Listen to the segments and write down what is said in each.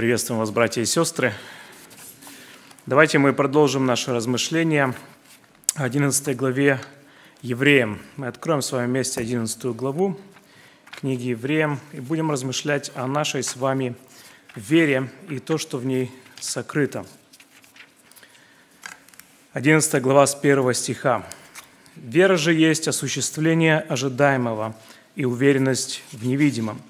Приветствуем вас, братья и сестры. Давайте мы продолжим наше размышление о 11 главе Евреям. Мы откроем с вами вместе 11 главу книги Евреям и будем размышлять о нашей с вами вере и то, что в ней сокрыто. 11 глава с 1 стиха. «Вера же есть осуществление ожидаемого и уверенность в невидимом.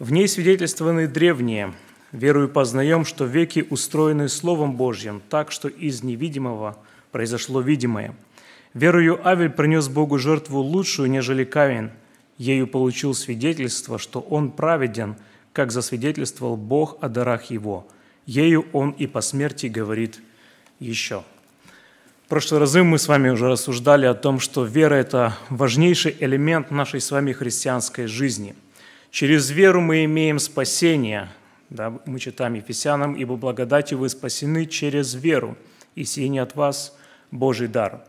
В ней свидетельствованы древние – Верую познаем, что веки устроены Словом Божьим, так что из невидимого произошло видимое. Верую Авель принес Богу жертву лучшую, нежели Кавин. Ею получил свидетельство, что он праведен, как засвидетельствовал Бог о дарах его. Ею он и по смерти говорит еще. В прошлые разы мы с вами уже рассуждали о том, что вера – это важнейший элемент нашей с вами христианской жизни. Через веру мы имеем спасение – да, мы читаем Ефесянам, «Ибо благодатью вы спасены через веру, и сие не от вас Божий дар».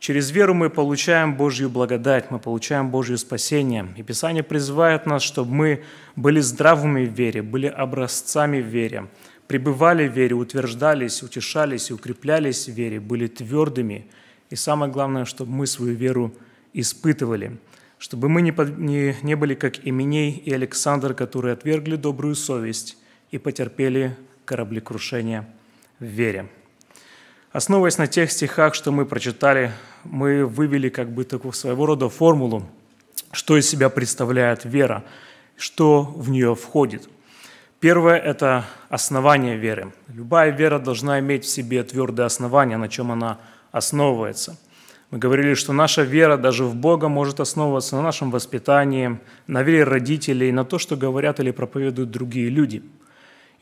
Через веру мы получаем Божью благодать, мы получаем Божье спасение. И Писание призывает нас, чтобы мы были здравыми в вере, были образцами в вере, пребывали в вере, утверждались, утешались и укреплялись в вере, были твердыми. И самое главное, чтобы мы свою веру испытывали, чтобы мы не, не, не были как Именей и Александр, которые отвергли добрую совесть и потерпели кораблекрушение в вере. Основываясь на тех стихах, что мы прочитали, мы вывели как бы такую своего рода формулу, что из себя представляет вера, что в нее входит. Первое – это основание веры. Любая вера должна иметь в себе твердое основание, на чем она основывается. Мы говорили, что наша вера даже в Бога может основываться на нашем воспитании, на вере родителей, на то, что говорят или проповедуют другие люди –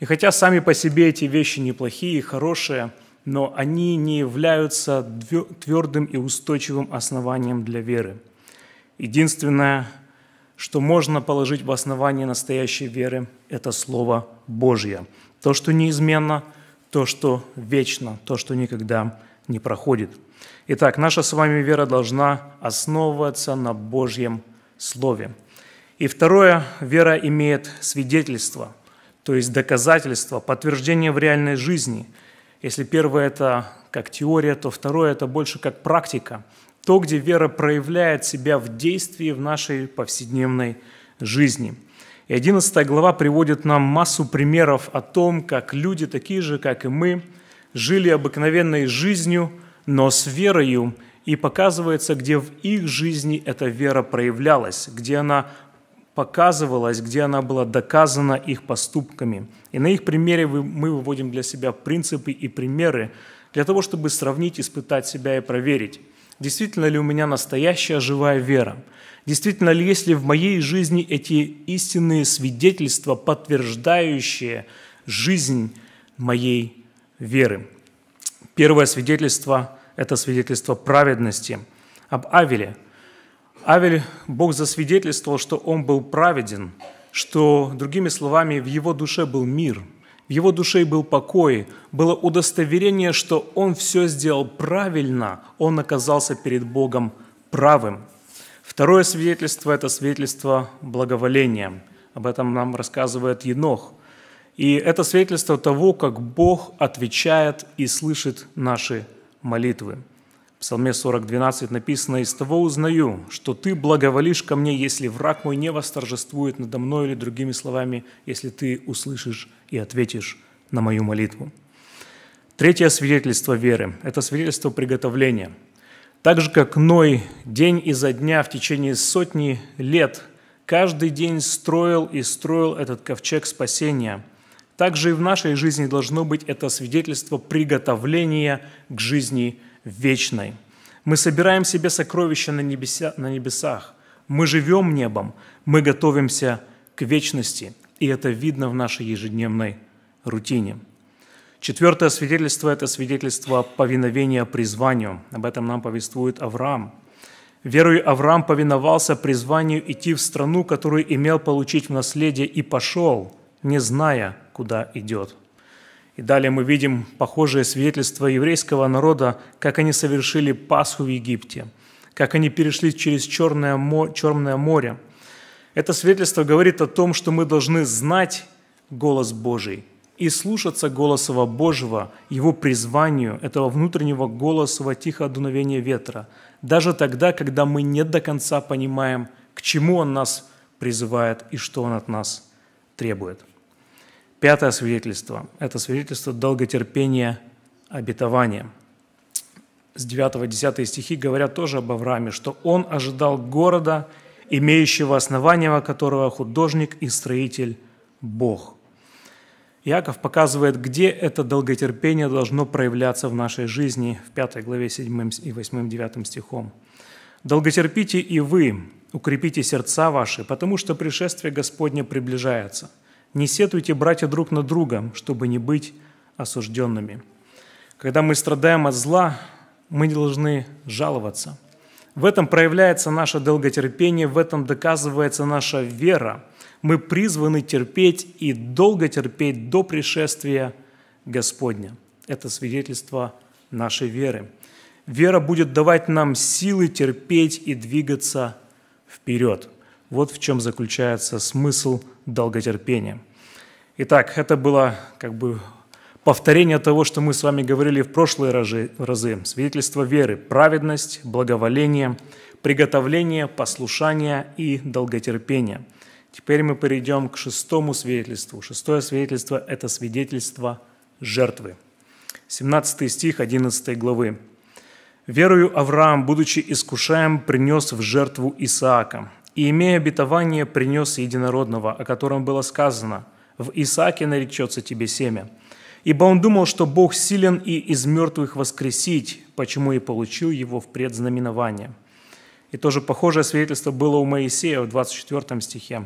и хотя сами по себе эти вещи неплохие и хорошие, но они не являются твердым и устойчивым основанием для веры. Единственное, что можно положить в основание настоящей веры, это Слово Божье. То, что неизменно, то, что вечно, то, что никогда не проходит. Итак, наша с вами вера должна основываться на Божьем Слове. И второе, вера имеет свидетельство – то есть доказательства, подтверждение в реальной жизни. Если первое – это как теория, то второе – это больше как практика. То, где вера проявляет себя в действии в нашей повседневной жизни. И 11 глава приводит нам массу примеров о том, как люди, такие же, как и мы, жили обыкновенной жизнью, но с верою, и показывается, где в их жизни эта вера проявлялась, где она показывалась, где она была доказана их поступками. И на их примере мы выводим для себя принципы и примеры для того, чтобы сравнить, испытать себя и проверить, действительно ли у меня настоящая живая вера, действительно ли есть ли в моей жизни эти истинные свидетельства, подтверждающие жизнь моей веры. Первое свидетельство – это свидетельство праведности об Авеле – Авель Бог засвидетельствовал, что он был праведен, что, другими словами, в его душе был мир, в его душе был покой, было удостоверение, что он все сделал правильно, он оказался перед Богом правым. Второе свидетельство – это свидетельство благоволения. Об этом нам рассказывает Енох. И это свидетельство того, как Бог отвечает и слышит наши молитвы. В Псалме 40.12 написано, «Из того узнаю, что ты благоволишь ко мне, если враг мой не восторжествует надо мной» или другими словами, «если ты услышишь и ответишь на мою молитву». Третье свидетельство веры – это свидетельство приготовления. Так же, как Ной день изо дня в течение сотни лет каждый день строил и строил этот ковчег спасения, также и в нашей жизни должно быть это свидетельство приготовления к жизни вечной. Мы собираем себе сокровища на, небеся, на небесах. Мы живем небом, мы готовимся к вечности, и это видно в нашей ежедневной рутине. Четвертое свидетельство – это свидетельство повиновения призванию. Об этом нам повествует Авраам. Верою Авраам повиновался призванию идти в страну, которую имел получить в наследие, и пошел, не зная, куда идет – и далее мы видим похожее свидетельство еврейского народа, как они совершили Пасху в Египте, как они перешли через Черное, мо Черное море. Это свидетельство говорит о том, что мы должны знать голос Божий и слушаться голоса Божьего, Его призванию, этого внутреннего голоса тихого дуновения ветра, даже тогда, когда мы не до конца понимаем, к чему Он нас призывает и что Он от нас требует. Пятое свидетельство – это свидетельство долготерпения обетования. С 9-10 стихи говорят тоже об Аврааме, что он ожидал города, имеющего основание которого художник и строитель Бог. Яков показывает, где это долготерпение должно проявляться в нашей жизни в 5 главе 7 и 8-9 стихом. «Долготерпите и вы, укрепите сердца ваши, потому что пришествие Господне приближается». Не сетуйте, братья, друг на друга, чтобы не быть осужденными. Когда мы страдаем от зла, мы не должны жаловаться. В этом проявляется наше долготерпение, в этом доказывается наша вера. Мы призваны терпеть и долго терпеть до пришествия Господня. Это свидетельство нашей веры. Вера будет давать нам силы терпеть и двигаться вперед – вот в чем заключается смысл долготерпения. Итак, это было как бы повторение того, что мы с вами говорили в прошлые разы, свидетельство веры, праведность, благоволение, приготовление, послушание и долготерпение. Теперь мы перейдем к шестому свидетельству. Шестое свидетельство – это свидетельство жертвы. 17 стих 11 главы. Верую Авраам, будучи искушаем, принес в жертву Исаака, и, имея обетование, принес единородного, о котором было сказано, «В Исааке наречется тебе семя». Ибо он думал, что Бог силен и из мертвых воскресить, почему и получил его в предзнаменование. И тоже похожее свидетельство было у Моисея в 24 стихе.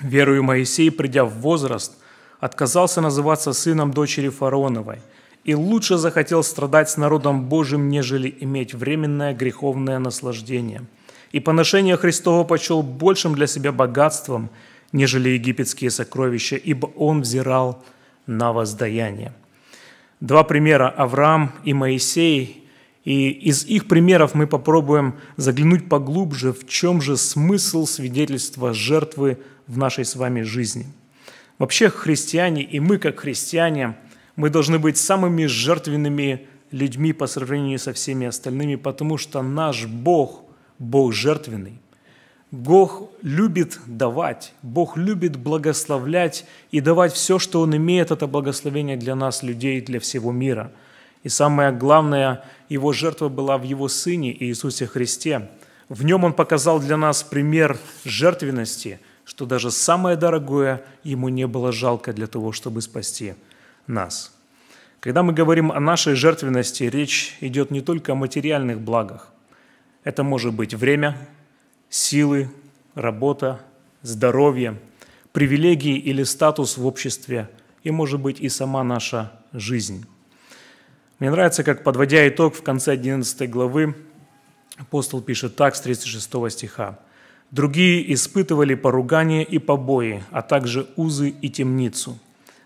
«Верую Моисей, придя в возраст, отказался называться сыном дочери фараоновой, и лучше захотел страдать с народом Божьим, нежели иметь временное греховное наслаждение – и поношение Христово почел большим для себя богатством, нежели египетские сокровища, ибо он взирал на воздаяние». Два примера – Авраам и Моисей – и из их примеров мы попробуем заглянуть поглубже, в чем же смысл свидетельства жертвы в нашей с вами жизни. Вообще христиане и мы как христиане, мы должны быть самыми жертвенными людьми по сравнению со всеми остальными, потому что наш Бог Бог жертвенный. Бог любит давать, Бог любит благословлять и давать все, что Он имеет, это благословение для нас, людей, для всего мира. И самое главное, Его жертва была в Его Сыне Иисусе Христе. В Нем Он показал для нас пример жертвенности, что даже самое дорогое Ему не было жалко для того, чтобы спасти нас. Когда мы говорим о нашей жертвенности, речь идет не только о материальных благах, это может быть время, силы, работа, здоровье, привилегии или статус в обществе, и, может быть, и сама наша жизнь. Мне нравится, как, подводя итог, в конце 11 главы апостол пишет так с 36 стиха. «Другие испытывали поругание и побои, а также узы и темницу.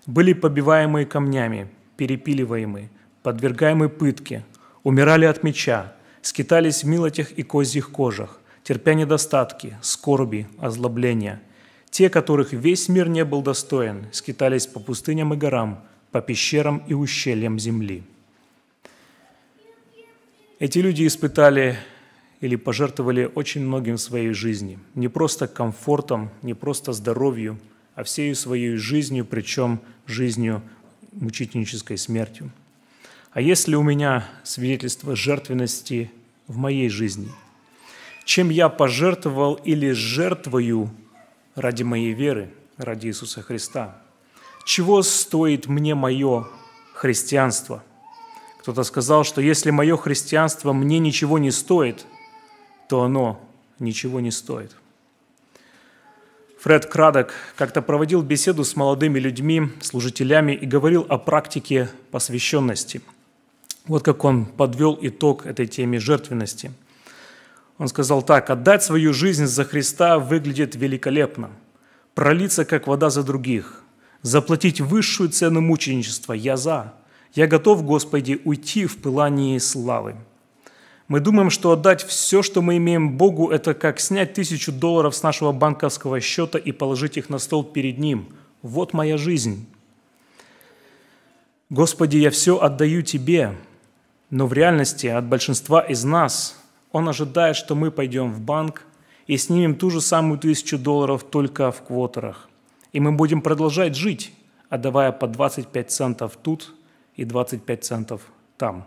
Были побиваемые камнями, перепиливаемые, подвергаемые пытке, умирали от меча, скитались в милотях и козьих кожах, терпя недостатки, скорби, озлобления. Те, которых весь мир не был достоин, скитались по пустыням и горам, по пещерам и ущельям земли. Эти люди испытали или пожертвовали очень многим в своей жизни. Не просто комфортом, не просто здоровью, а всей своей жизнью, причем жизнью мучительнической смертью. А есть ли у меня свидетельство жертвенности в моей жизни? Чем я пожертвовал или жертвую ради моей веры, ради Иисуса Христа? Чего стоит мне мое христианство? Кто-то сказал, что если мое христианство мне ничего не стоит, то оно ничего не стоит. Фред Крадок как-то проводил беседу с молодыми людьми, служителями и говорил о практике посвященности – вот как он подвел итог этой теме жертвенности. Он сказал так, «Отдать свою жизнь за Христа выглядит великолепно, пролиться, как вода за других, заплатить высшую цену мученичества, я за, я готов, Господи, уйти в пылании славы». Мы думаем, что отдать все, что мы имеем Богу, это как снять тысячу долларов с нашего банковского счета и положить их на стол перед Ним. Вот моя жизнь. Господи, я все отдаю Тебе, но в реальности от большинства из нас он ожидает, что мы пойдем в банк и снимем ту же самую тысячу долларов только в квотерах. И мы будем продолжать жить, отдавая по 25 центов тут и 25 центов там.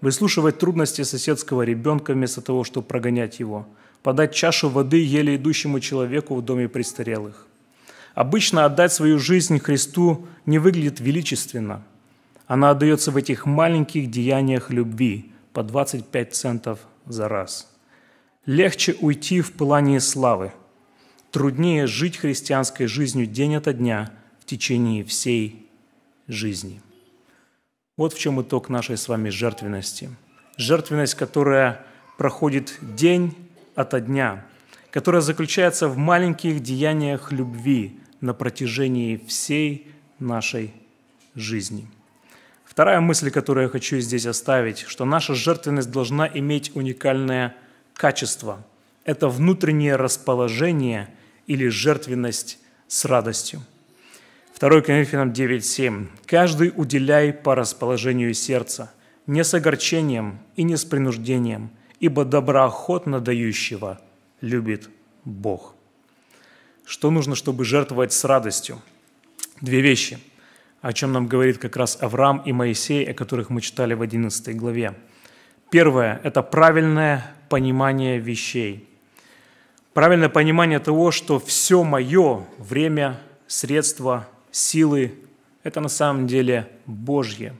Выслушивать трудности соседского ребенка вместо того, чтобы прогонять его. Подать чашу воды еле идущему человеку в доме престарелых. Обычно отдать свою жизнь Христу не выглядит величественно – она отдается в этих маленьких деяниях любви по 25 центов за раз. Легче уйти в пылание славы. Труднее жить христианской жизнью день ото дня в течение всей жизни. Вот в чем итог нашей с вами жертвенности. Жертвенность, которая проходит день ото дня, которая заключается в маленьких деяниях любви на протяжении всей нашей жизни. Вторая мысль, которую я хочу здесь оставить, что наша жертвенность должна иметь уникальное качество. Это внутреннее расположение или жертвенность с радостью. 2 Коринфянам 9:7. «Каждый уделяй по расположению сердца, не с огорчением и не с принуждением, ибо доброохотно дающего любит Бог». Что нужно, чтобы жертвовать с радостью? Две вещи – о чем нам говорит как раз Авраам и Моисей, о которых мы читали в 11 главе. Первое – это правильное понимание вещей. Правильное понимание того, что все мое время, средства, силы – это на самом деле Божье.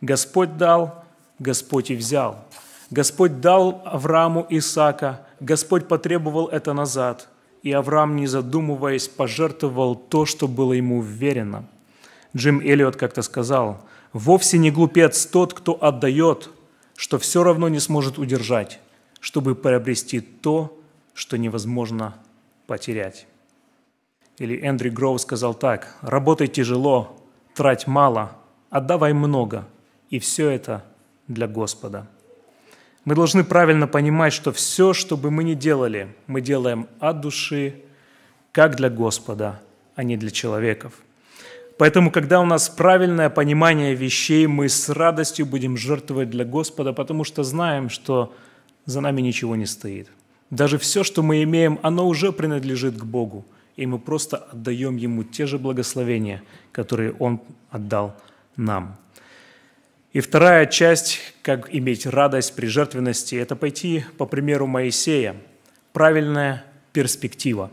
Господь дал, Господь и взял. Господь дал Аврааму Исаака, Господь потребовал это назад, и Авраам, не задумываясь, пожертвовал то, что было ему верено – Джим Эллиот как-то сказал, «Вовсе не глупец тот, кто отдает, что все равно не сможет удержать, чтобы приобрести то, что невозможно потерять». Или Эндрю Гроу сказал так, «Работай тяжело, трать мало, отдавай много, и все это для Господа». Мы должны правильно понимать, что все, что бы мы ни делали, мы делаем от души, как для Господа, а не для человеков – Поэтому, когда у нас правильное понимание вещей, мы с радостью будем жертвовать для Господа, потому что знаем, что за нами ничего не стоит. Даже все, что мы имеем, оно уже принадлежит к Богу, и мы просто отдаем Ему те же благословения, которые Он отдал нам. И вторая часть, как иметь радость при жертвенности, это пойти по примеру Моисея. Правильная перспектива.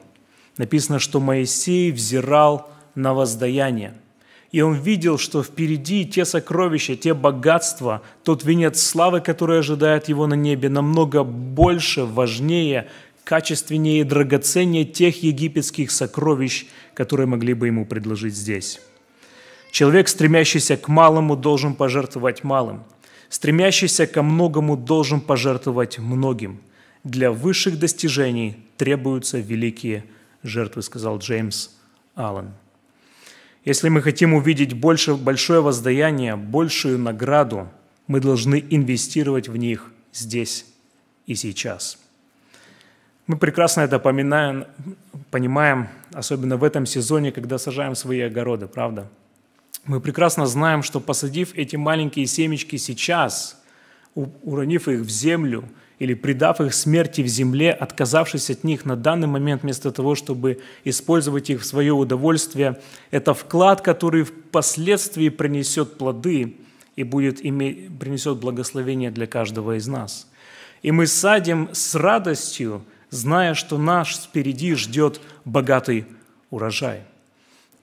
Написано, что Моисей взирал на воздаяние. И он видел, что впереди те сокровища, те богатства, тот венец славы, который ожидает его на небе, намного больше, важнее, качественнее и драгоценнее тех египетских сокровищ, которые могли бы ему предложить здесь. Человек, стремящийся к малому, должен пожертвовать малым. Стремящийся ко многому должен пожертвовать многим. Для высших достижений требуются великие жертвы, сказал Джеймс Аллен. Если мы хотим увидеть больше, большое воздаяние, большую награду, мы должны инвестировать в них здесь и сейчас. Мы прекрасно это поминаем, понимаем, особенно в этом сезоне, когда сажаем свои огороды, правда? Мы прекрасно знаем, что посадив эти маленькие семечки сейчас, уронив их в землю – или предав их смерти в земле, отказавшись от них на данный момент, вместо того, чтобы использовать их в свое удовольствие, это вклад, который впоследствии принесет плоды и будет иметь, принесет благословение для каждого из нас. И мы садим с радостью, зная, что наш впереди ждет богатый урожай.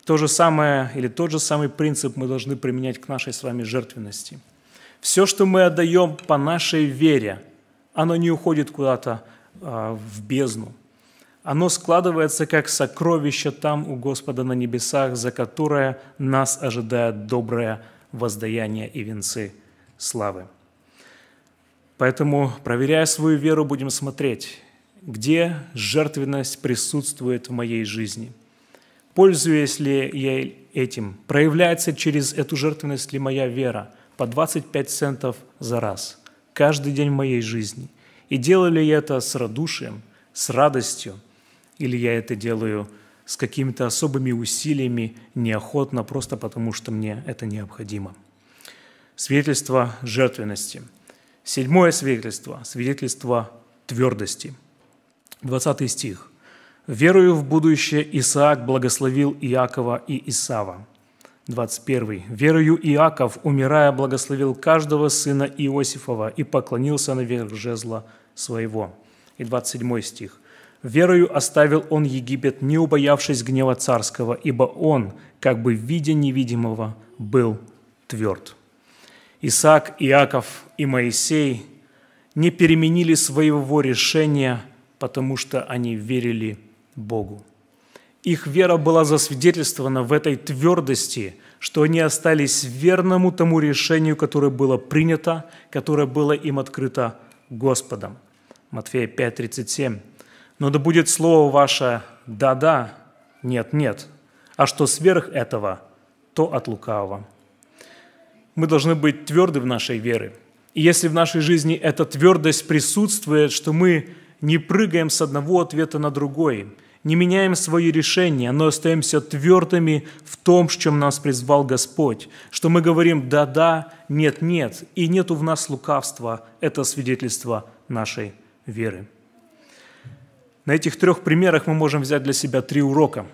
То же самое или тот же самый принцип мы должны применять к нашей с вами жертвенности. Все, что мы отдаем по нашей вере – оно не уходит куда-то а, в бездну. Оно складывается как сокровище там у Господа на небесах, за которое нас ожидает доброе воздаяние и венцы славы. Поэтому, проверяя свою веру, будем смотреть, где жертвенность присутствует в моей жизни. пользуясь ли я этим? Проявляется через эту жертвенность ли моя вера? По 25 центов за раз – каждый день моей жизни. И делаю ли я это с радушием, с радостью, или я это делаю с какими-то особыми усилиями, неохотно, просто потому что мне это необходимо. Свидетельство жертвенности. Седьмое свидетельство – свидетельство твердости. 20 стих. «Верую в будущее Исаак благословил Иакова и Исава, 21. «Верою Иаков, умирая, благословил каждого сына Иосифова и поклонился наверх жезла своего». И 27 стих. «Верою оставил он Египет, не убоявшись гнева царского, ибо он, как бы в виде невидимого, был тверд». Исаак, Иаков и Моисей не переменили своего решения, потому что они верили Богу. Их вера была засвидетельствована в этой твердости, что они остались верному тому решению, которое было принято, которое было им открыто Господом. Матфея 5:37. Но да будет слово ваше «да-да», «нет-нет», а что сверх этого, то от лукавого. Мы должны быть тверды в нашей вере. И если в нашей жизни эта твердость присутствует, что мы не прыгаем с одного ответа на другой – не меняем свои решения, но остаемся твердыми в том, в чем нас призвал Господь, что мы говорим «да-да», «нет-нет», и нету в нас лукавства. Это свидетельство нашей веры. На этих трех примерах мы можем взять для себя три урока.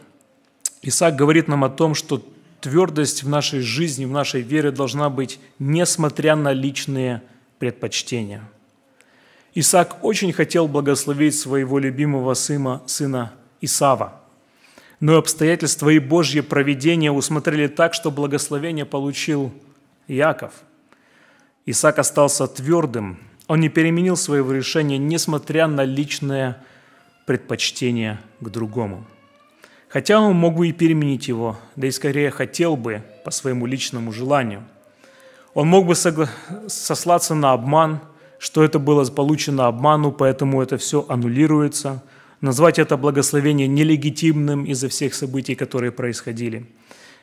Исаак говорит нам о том, что твердость в нашей жизни, в нашей вере должна быть, несмотря на личные предпочтения – Исаак очень хотел благословить своего любимого сына, сына Исава. Но и обстоятельства и Божье проведение усмотрели так, что благословение получил Иаков. Исаак остался твердым, он не переменил своего решения, несмотря на личное предпочтение к другому. Хотя он мог бы и переменить его, да и скорее хотел бы по своему личному желанию. Он мог бы согла- сослаться на обман, что это было получено обману, поэтому это все аннулируется – назвать это благословение нелегитимным из-за всех событий, которые происходили.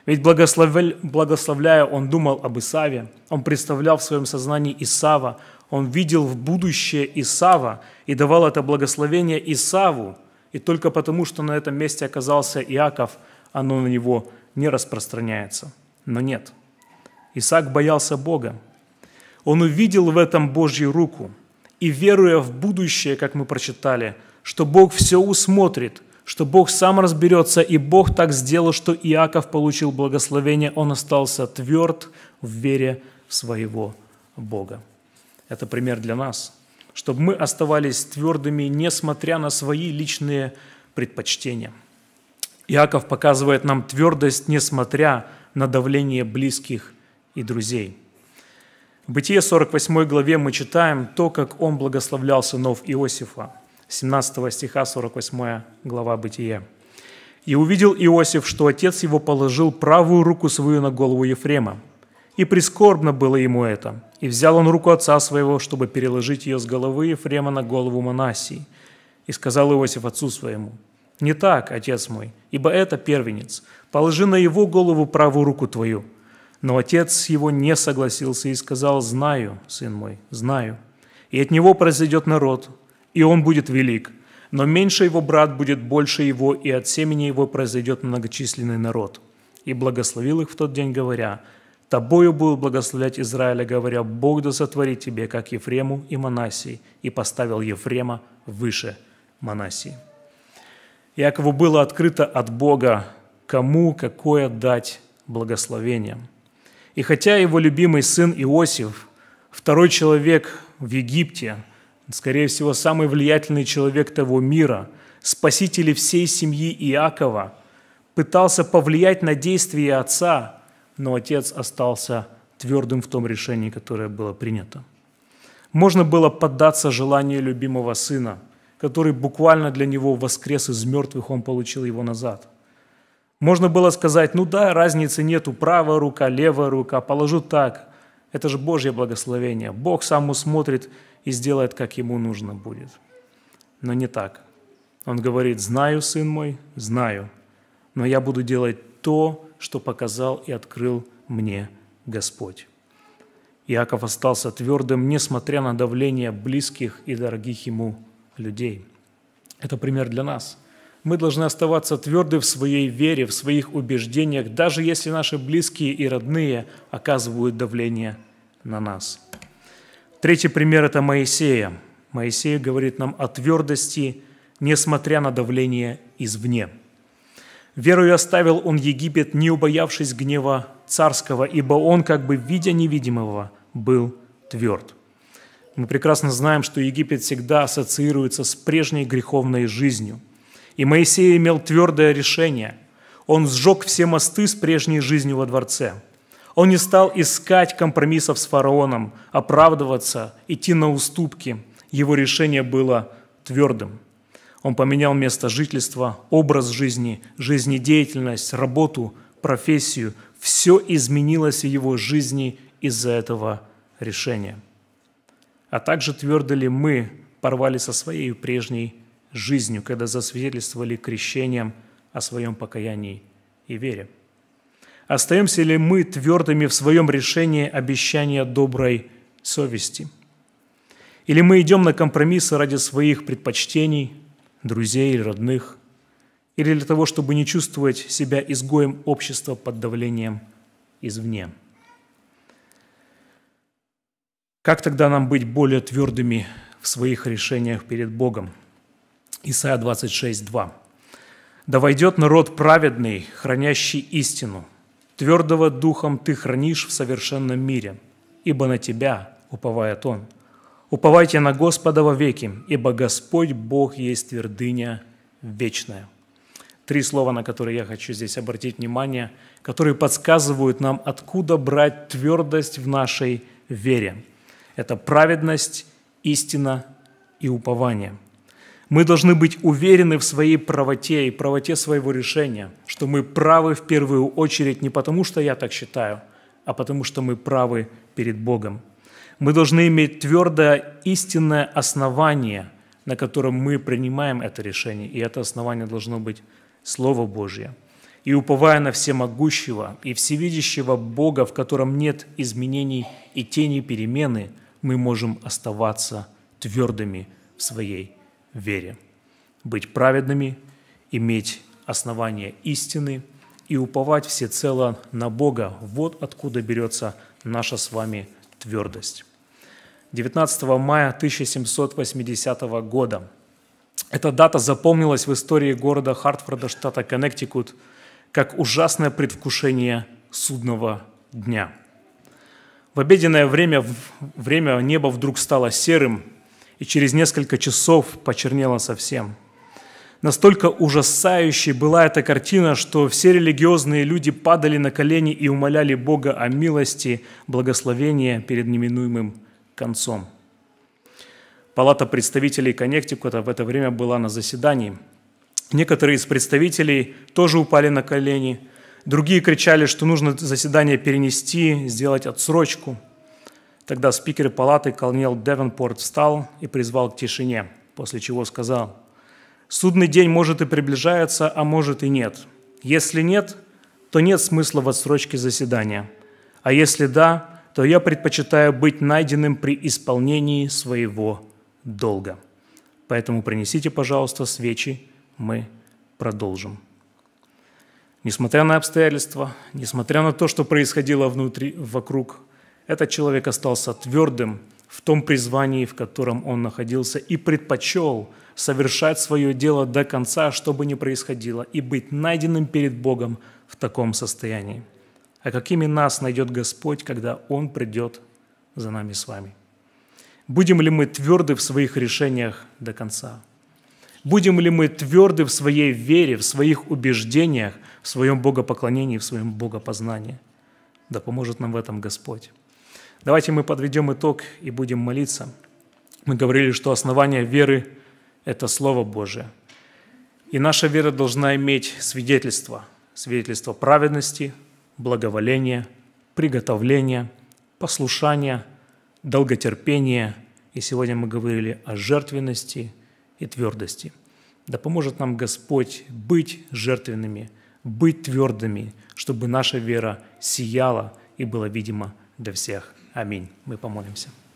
Ведь благословляя, он думал об Исаве, он представлял в своем сознании Исава, он видел в будущее Исава и давал это благословение Исаву. И только потому, что на этом месте оказался Иаков, оно на него не распространяется. Но нет. Исаак боялся Бога. Он увидел в этом Божью руку. И веруя в будущее, как мы прочитали – что Бог все усмотрит, что Бог сам разберется, и Бог так сделал, что Иаков получил благословение, он остался тверд в вере в своего Бога. Это пример для нас, чтобы мы оставались твердыми, несмотря на свои личные предпочтения. Иаков показывает нам твердость, несмотря на давление близких и друзей. В Бытие 48 главе мы читаем то, как он благословлял сынов Иосифа – 17 стиха 48 глава Бытия. «И увидел Иосиф, что отец его положил правую руку свою на голову Ефрема, и прискорбно было ему это. И взял он руку отца своего, чтобы переложить ее с головы Ефрема на голову Манасии. И сказал Иосиф отцу своему, «Не так, отец мой, ибо это первенец. Положи на его голову правую руку твою». Но отец его не согласился и сказал, «Знаю, сын мой, знаю. И от него произойдет народ, и он будет велик. Но меньше его брат будет больше его, и от семени его произойдет многочисленный народ. И благословил их в тот день, говоря, «Тобою буду благословлять Израиля, говоря, Бог да сотворит тебе, как Ефрему и Манасии, и поставил Ефрема выше Манасии». Якову было открыто от Бога, кому какое дать благословение. И хотя его любимый сын Иосиф, второй человек в Египте, скорее всего, самый влиятельный человек того мира, спаситель всей семьи Иакова, пытался повлиять на действия отца, но отец остался твердым в том решении, которое было принято. Можно было поддаться желанию любимого сына, который буквально для него воскрес из мертвых, он получил его назад. Можно было сказать, ну да, разницы нету, правая рука, левая рука, положу так. Это же Божье благословение. Бог сам усмотрит, и сделает, как ему нужно будет. Но не так. Он говорит, знаю, сын мой, знаю, но я буду делать то, что показал и открыл мне Господь. Иаков остался твердым, несмотря на давление близких и дорогих ему людей. Это пример для нас. Мы должны оставаться тверды в своей вере, в своих убеждениях, даже если наши близкие и родные оказывают давление на нас – Третий пример – это Моисея. Моисей говорит нам о твердости, несмотря на давление извне. Верую, оставил он Египет, не убоявшись гнева царского, ибо он, как бы видя невидимого, был тверд». Мы прекрасно знаем, что Египет всегда ассоциируется с прежней греховной жизнью. И Моисей имел твердое решение. Он сжег все мосты с прежней жизнью во дворце – он не стал искать компромиссов с фараоном, оправдываться, идти на уступки. Его решение было твердым. Он поменял место жительства, образ жизни, жизнедеятельность, работу, профессию. Все изменилось в его жизни из-за этого решения. А также твердо ли мы порвали со своей прежней жизнью, когда засвидетельствовали крещением о своем покаянии и вере. Остаемся ли мы твердыми в своем решении обещания доброй совести? Или мы идем на компромиссы ради своих предпочтений, друзей или родных? Или для того, чтобы не чувствовать себя изгоем общества под давлением извне? Как тогда нам быть более твердыми в своих решениях перед Богом? Исайя 26, 2. «Да войдет народ праведный, хранящий истину, Твердого духом ты хранишь в совершенном мире, ибо на тебя уповает он. Уповайте на Господа во веки, ибо Господь Бог есть твердыня вечная». Три слова, на которые я хочу здесь обратить внимание, которые подсказывают нам, откуда брать твердость в нашей вере. Это праведность, истина и упование – мы должны быть уверены в своей правоте и правоте своего решения, что мы правы в первую очередь не потому, что я так считаю, а потому что мы правы перед Богом. Мы должны иметь твердое истинное основание, на котором мы принимаем это решение, и это основание должно быть Слово Божье. И уповая на всемогущего и всевидящего Бога, в котором нет изменений и тени перемены, мы можем оставаться твердыми в своей вере, быть праведными, иметь основание истины и уповать всецело на Бога. Вот откуда берется наша с вами твердость. 19 мая 1780 года. Эта дата запомнилась в истории города Хартфорда, штата Коннектикут, как ужасное предвкушение судного дня. В обеденное время, время небо вдруг стало серым, и через несколько часов почернела совсем. Настолько ужасающей была эта картина, что все религиозные люди падали на колени и умоляли Бога о милости, благословения перед неминуемым концом. Палата представителей Коннектикута в это время была на заседании. Некоторые из представителей тоже упали на колени, другие кричали, что нужно заседание перенести, сделать отсрочку – Тогда спикер палаты колонел Девенпорт встал и призвал к тишине, после чего сказал, «Судный день может и приближается, а может и нет. Если нет, то нет смысла в отсрочке заседания. А если да, то я предпочитаю быть найденным при исполнении своего долга. Поэтому принесите, пожалуйста, свечи, мы продолжим. Несмотря на обстоятельства, несмотря на то, что происходило внутри, вокруг, этот человек остался твердым в том призвании, в котором он находился, и предпочел совершать свое дело до конца, что бы ни происходило, и быть найденным перед Богом в таком состоянии. А какими нас найдет Господь, когда Он придет за нами с вами? Будем ли мы тверды в своих решениях до конца? Будем ли мы тверды в своей вере, в своих убеждениях, в своем богопоклонении, в своем богопознании? Да поможет нам в этом Господь. Давайте мы подведем итог и будем молиться. Мы говорили, что основание веры – это Слово Божие. И наша вера должна иметь свидетельство. Свидетельство праведности, благоволения, приготовления, послушания, долготерпения. И сегодня мы говорили о жертвенности и твердости. Да поможет нам Господь быть жертвенными, быть твердыми, чтобы наша вера сияла и была видима для всех. Аминь. Мы помолимся.